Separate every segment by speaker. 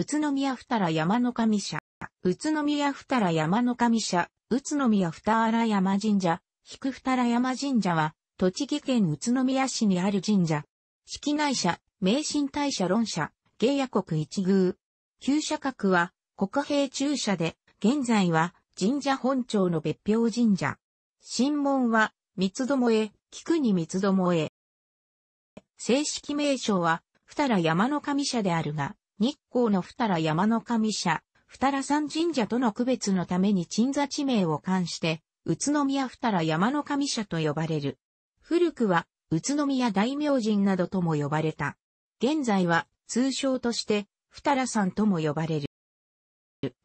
Speaker 1: 宇都宮二ら山の神社、宇都宮二ら山の神社、宇都宮二荒山神社、引く二ら山神社は、栃木県宇都宮市にある神社。式内社、名神大社論社、芸屋国一宮。旧社格は、国兵中社で、現在は、神社本庁の別表神社。神門は、三つどもえ、菊に三つどもえ。正式名称は、二ら山の神社であるが、日光の二良山の神社、二良山神社との区別のために鎮座地名を冠して、宇都宮二良山の神社と呼ばれる。古くは、宇都宮大明神などとも呼ばれた。現在は、通称として、二良山とも呼ばれる。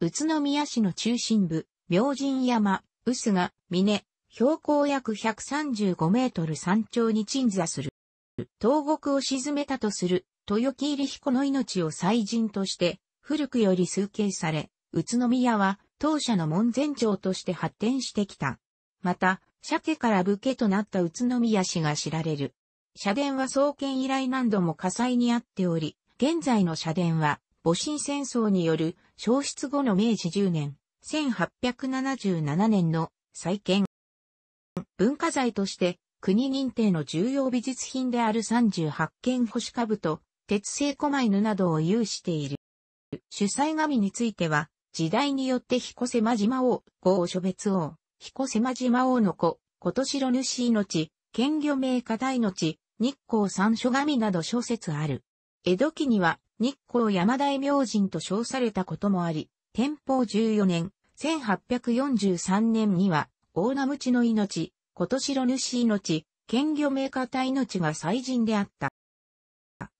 Speaker 1: 宇都宮市の中心部、明神山、臼が、峰、標高約135メートル山頂に鎮座する。東国を沈めたとする豊木入彦の命を祭人として、古くより崇敬され、宇都宮は当社の門前町として発展してきた。また、鮭から武家となった宇都宮氏が知られる。社殿は創建以来何度も火災にあっており、現在の社殿は、戊辰戦争による消失後の明治10年、1877年の再建。文化財として、国認定の重要美術品である38件星兜、鉄製狛犬などを有している。主催神については、時代によって彦瀬間島王、豪諸別王、彦瀬間島王の子、琴城主命、県魚名家大の地、日光三所神など諸説ある。江戸期には日光山大明神と称されたこともあり、天保14年、1843年には、大名無知の命、琴城主命、県魚名家大の地が祭神であった。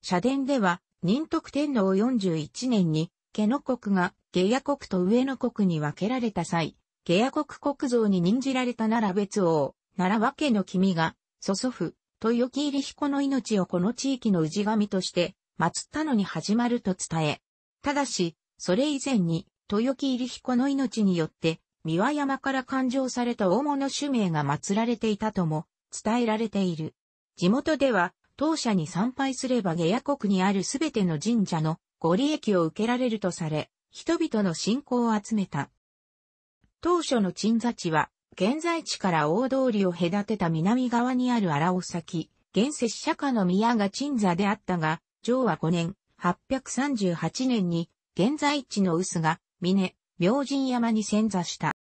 Speaker 1: 社殿では、仁徳天皇41年に、下野国が下野国と上野国に分けられた際、下野国国像に任じられた奈良別王、奈良和家の君が、祖祖父、豊木入彦の命をこの地域の氏神として、祀ったのに始まると伝え。ただし、それ以前に、豊木入彦の命によって、三輪山から勘定された大物主名が祀られていたとも伝えられている。地元では当社に参拝すれば下野国にあるすべての神社のご利益を受けられるとされ、人々の信仰を集めた。当初の鎮座地は、現在地から大通りを隔てた南側にある荒尾崎、現世釈迦の宮が鎮座であったが、昭和5年、838年に、現在地の臼が、峰、明神山に遷座した。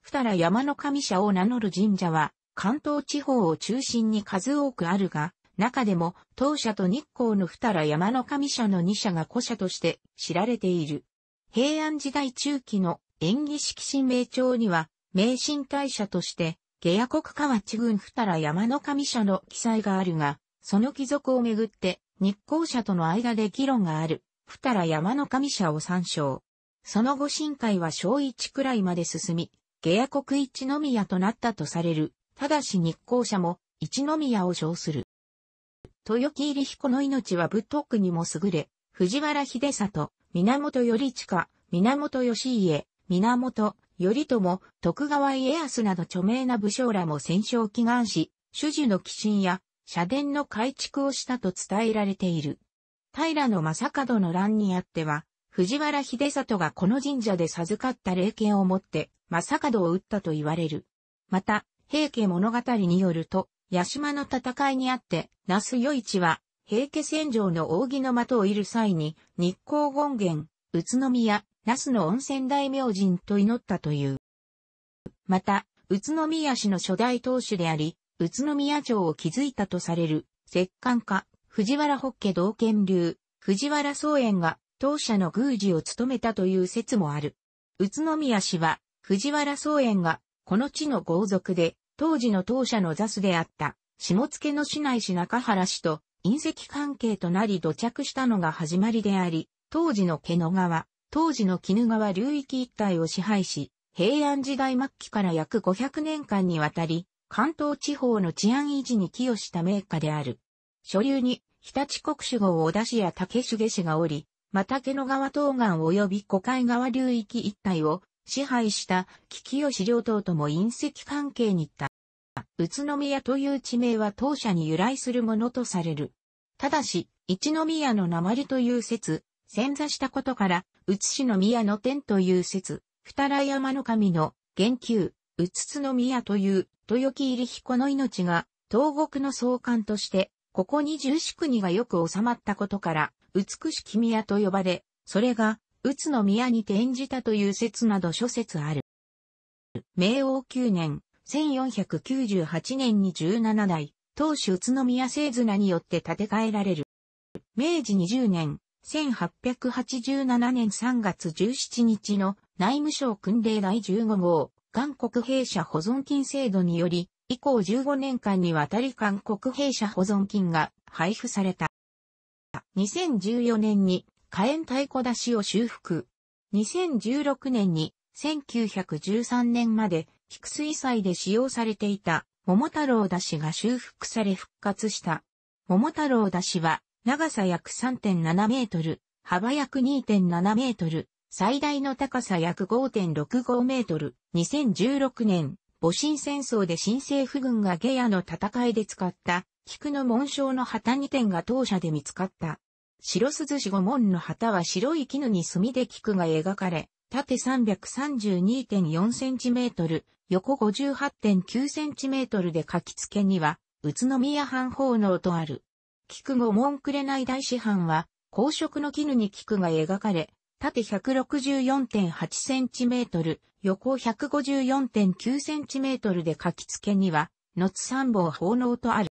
Speaker 1: 二良山の神社を名乗る神社は、関東地方を中心に数多くあるが、中でも当社と日光の二良山の神社の二社が古社として知られている。平安時代中期の演技式神明帳には、名神大社として、下野国河内郡二良山の神社の記載があるが、その貴族をめぐって、日光社との間で議論がある、二良山の神社を参照。その後深海は小一くらいまで進み、下野国一宮となったとされる。ただし日光社も一宮を称する。豊木入彦の命は仏徳にも優れ、藤原秀里、源頼親、源義家、源頼朝、徳川家康など著名な武将らも戦勝祈願し、主事の寄進や社殿の改築をしたと伝えられている。平の正門の乱にあっては、藤原秀里がこの神社で授かった霊剣を持って、正門を撃ったと言われる。また、平家物語によると、八島の戦いにあって、那須与一は、平家戦場の扇の的を射る際に、日光権現、宇都宮、那須の温泉大明神と祈ったという。また、宇都宮市の初代当主であり、宇都宮城を築いたとされる、摂関家、藤原北家道建流、藤原宗園が、当社の宮司を務めたという説もある。宇都宮氏は、藤原宗園が、この地の豪族で、当時の当社の雑であった、下野の市内市中原市と隕石関係となり土着したのが始まりであり、当時の毛野川、当時の絹川流域一帯を支配し、平安時代末期から約500年間にわたり、関東地方の治安維持に寄与した名家である。所流に、日立国主号小田しや竹重氏がおり、また毛野川東岸及び古海川流域一帯を支配した、木清市領等とも隕石関係にった。宇都宮という地名は当社に由来するものとされる。ただし、一宮の鉛という説、潜座したことから、宇都宮の天という説、二良山の神の言及、宇都宮という豊木入彦の命が東国の総監として、ここに十四国がよく収まったことから、美しき宮と呼ばれ、それが、宇都宮に転じたという説など諸説ある。明王九年、1498年に17代、当主宇都宮製綱によって建て替えられる。明治20年、1887年3月17日の内務省訓令第15号、韓国兵舎保存金制度により、以降15年間にわたり韓国兵舎保存金が配布された。2014年に火炎太鼓出しを修復。2016年に1913年まで菊水祭で使用されていた桃太郎出しが修復され復活した。桃太郎出しは長さ約3.7メートル、幅約2.7メートル、最大の高さ約5.65メートル。2016年、戊辰戦争で新政府軍が下野の戦いで使った菊の紋章の旗2点が当社で見つかった。白鈴子五門の旗は白い絹に墨で菊が描かれ、縦 332.4cm、横 58.9cm で書き付けには、宇都宮藩奉納とある。菊後門い大師藩は、公職の絹に菊が描かれ、縦 164.8cm、横 154.9cm で書き付けには、のつ三宝奉納とある。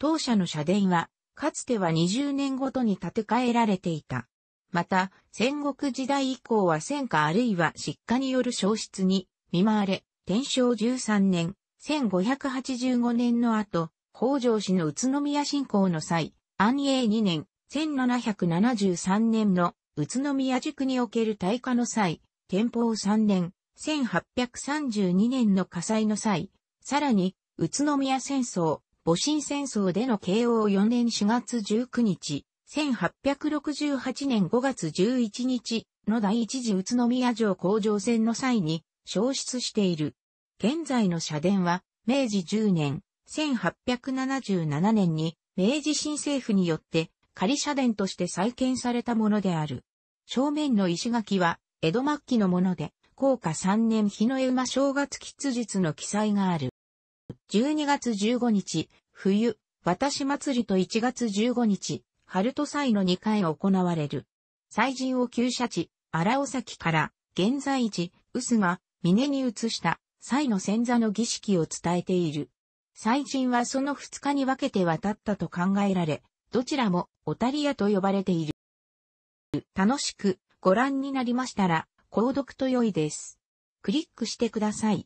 Speaker 1: 当社の社殿は、かつては20年ごとに建て替えられていた。また、戦国時代以降は戦火あるいは失火による消失に見舞われ、天正13年、1585年の後、北条氏の宇都宮侵攻の際、安永2年、1773年の宇都宮塾における大火の際、天保3年、1832年の火災の際、さらに、宇都宮戦争、戊辰戦争での慶応4年4月19日、1868年5月11日の第一次宇都宮城工場戦の際に消失している。現在の社殿は明治10年、1877年に明治新政府によって仮社殿として再建されたものである。正面の石垣は江戸末期のもので、高下3年日の絵馬正月吉日の記載がある。12月15日、冬、私祭りと1月15日、ルト祭の2回行われる。祭神を旧社地、荒尾崎から、現在地、臼が、峰に移した、祭の先座の儀式を伝えている。祭神はその2日に分けて渡ったと考えられ、どちらも、オタリアと呼ばれている。楽しくご覧になりましたら、購読と良いです。クリックしてください。